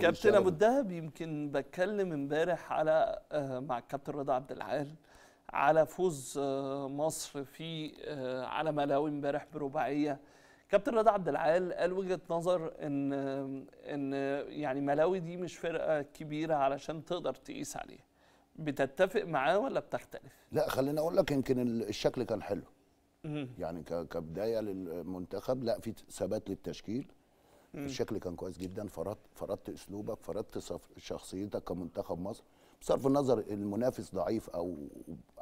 كابتن ابو الدهب يمكن بتكلم امبارح على آه، مع الكابتن رضا عبد العال على فوز آه، مصر في آه، على ملاوي امبارح برباعيه كابتن رضا عبد العال قال وجهه نظر ان ان يعني ملاوي دي مش فرقه كبيره علشان تقدر تقيس عليها بتتفق معاه ولا بتختلف لا خليني اقول لك يمكن الشكل كان حلو يعني كبدايه للمنتخب لا في ثبات للتشكيل الشكل كان كويس جدا فرات فرضت اسلوبك فرضت شخصيتك كمنتخب مصر بصرف النظر المنافس ضعيف او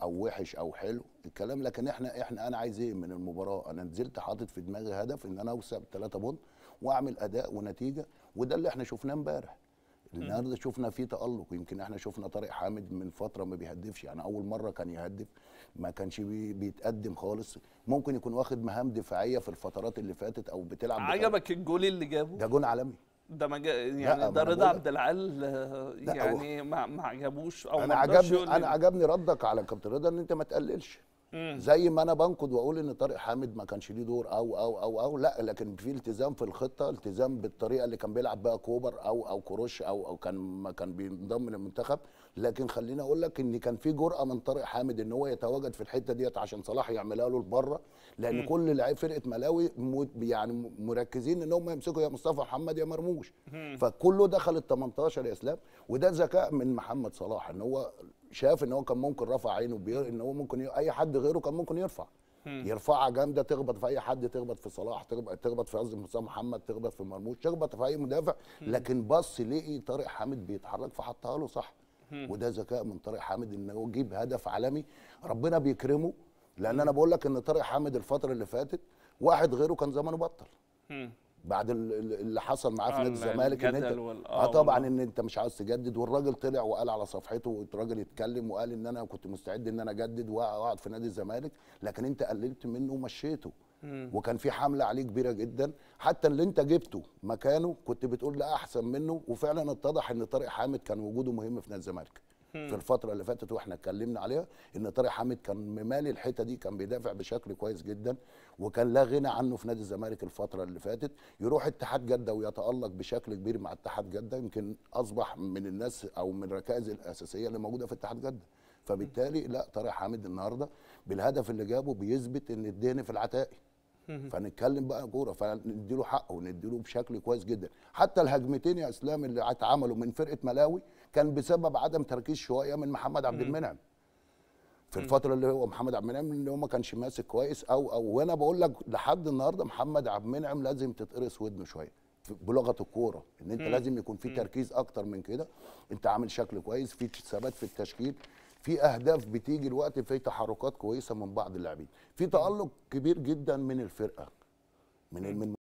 او وحش او حلو الكلام لكن احنا احنا انا عايز ايه من المباراه انا نزلت حاطط في دماغي هدف ان انا اوصل بثلاثه بونت واعمل اداء ونتيجه وده اللي احنا شفناه امبارح النهارده شفنا فيه تالق يمكن احنا شفنا طارق حامد من فتره ما بيهدفش يعني اول مره كان يهدف ما كانش بيتقدم خالص ممكن يكون واخد مهام دفاعيه في الفترات اللي فاتت او بتلعب عجبك الجول اللي جابه ده جول عالمي ده مج... يعني ده رضا عبد العال آه، يعني ما ما عجبوش او انا عجبني انا عجبني ردك على كابتن رضا ان انت ما تقللش زي ما انا بنقد واقول ان طارق حامد ما كانش ليه دور او او او او لا لكن في التزام في الخطه التزام بالطريقه اللي كان بيلعب بها كوبر او او كروش او او كان ما كان بينضم للمنتخب لكن خليني اقول لك ان كان في جرأه من طارق حامد ان هو يتواجد في الحته ديت عشان صلاح يعملها له لبره لان م. كل لعيب فرقه ملاوي يعني مركزين ان هم يمسكوا يا مصطفى محمد يا مرموش م. فكله دخل ال 18 يا اسلام وده ذكاء من محمد صلاح ان هو شاف ان هو كان ممكن رفع عينه بي... ان هو ممكن ي... اي حد غيره كان ممكن يرفع يرفعها جامده تخبط في اي حد تخبط في صلاح تخبط تخبط في قصدي مصطفى محمد تخبط في مرموش تخبط في اي مدافع لكن بص لقي طارق حامد بيتحرك فحطها له صح وده ذكاء من طارق حامد ان هو يجيب هدف عالمي ربنا بيكرمه لان انا بقول لك ان طارق حامد الفتره اللي فاتت واحد غيره كان زمانه بطل بعد اللي حصل معاه في نادي الزمالك ان انت آه،, اه طبعا ان انت مش عاوز تجدد والراجل طلع وقال على صفحته والراجل اتكلم وقال ان انا كنت مستعد ان انا اجدد واقعد في نادي الزمالك لكن انت قللت منه ومشيته وكان في حمله عليه كبيره جدا حتى اللي انت جبته مكانه كنت بتقول لا احسن منه وفعلا اتضح ان طارق حامد كان وجوده مهم في نادي الزمالك في الفتره اللي فاتت واحنا اتكلمنا عليها ان طارق حامد كان ممالي الحته دي كان بيدافع بشكل كويس جدا وكان لا غنى عنه في نادي الزمالك الفتره اللي فاتت يروح اتحاد جده ويتالق بشكل كبير مع اتحاد جده يمكن اصبح من الناس او من الركائز الاساسيه اللي موجوده في اتحاد جده فبالتالي لا طارق حامد النهارده بالهدف اللي جابه بيثبت ان الدهن في العتائي فنتكلم بقى كوره فنديله حقه ونديله بشكل كويس جدا حتى الهجمتين يا اسلام اللي اتعملوا من فرقه ملاوي كان بسبب عدم تركيز شويه من محمد عبد المنعم في الفتره اللي هو محمد عبد المنعم اللي هو ما كانش ماسك كويس او او وانا بقول لك لحد النهارده محمد عبد المنعم لازم تتقرص ودنه شويه بلغه الكوره ان انت لازم يكون في تركيز اكتر من كده انت عامل شكل كويس في ثبات في التشكيل في اهداف بتيجي الوقت في تحركات كويسه من بعض اللاعبين في تالق كبير جدا من الفرقه من من